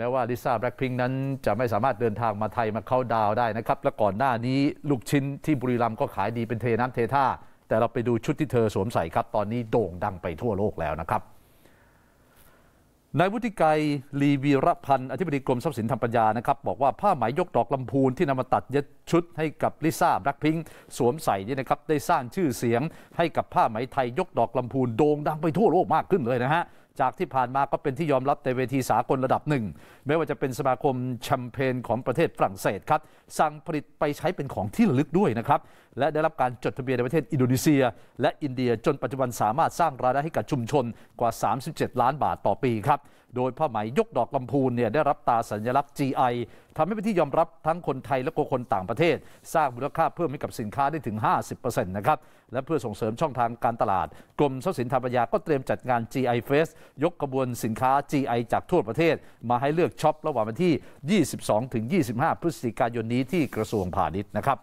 แม้ว่าลิซ่าแบล็คพิงนั้นจะไม่สามารถเดินทางมาไทยมาเข้าดาวได้นะครับ และก่อนหน้านี้ลูกชิ้นที่บุรีรัมย์ก็ขายดีเป็นเทน้ำเทท่า แต่เราไปดูชุดที่เธอสวมใส่ครับตอนนี้โด่งดังไปทั่วโลกแล้วนะครับนายวุฒิไกรลีวีรพันธ์อธิบดีกรมทรัพย์สินทางปัญญานะครับบอกว่าผ้าไหมยกดอกลำพูนที่นำมาตัดเย็ดชุดให้กับลิซ่าแบล็คพิงสวมใส่นี่นะครับได้สร้างชื่อเสียงให้กับผ้าไหมไทยยกดอกลำพูนโด่งดังไปทั่วโลกมากขึ้นเลยนะฮะจากที่ผ่านมาก็เป็นที่ยอมรับในเวทีสากลระดับหนึ่งไม่ว่าจะเป็นสมาคมแชมเปญของประเทศฝรั่งเศสครับสั่งผลิตไปใช้เป็นของที่ลึกด้วยนะครับ และได้รับการจดทะเบียนในประเทศอินโดนีเซียและอินเดีย จนปัจจุบันสามารถสร้างรายได้ให้กับชุมชนกว่า 37 ล้านบาทต่อปีครับ โดยผ้าไหมยกดอกลำพูนเนี่ยได้รับตาสัญลักษณ์ GI ทำให้เป็นที่ยอมรับทั้งคนไทยและก็คนต่างประเทศ สร้างมูลค่าเพิ่มให้กับสินค้าได้ถึง 50%นะครับและเพื่อส่งเสริมช่องทางการตลาด กรมทรัพย์สินทางปัญญาก็เตรียมจัดงาน GI Fest ยกกระบวนสินค้า GI จากทั่วประเทศมาให้เลือกช็อประหว่างวันที่ 22-25 พฤศจิกายนนี้ที่กระทรวงพาณิชย์นะครับ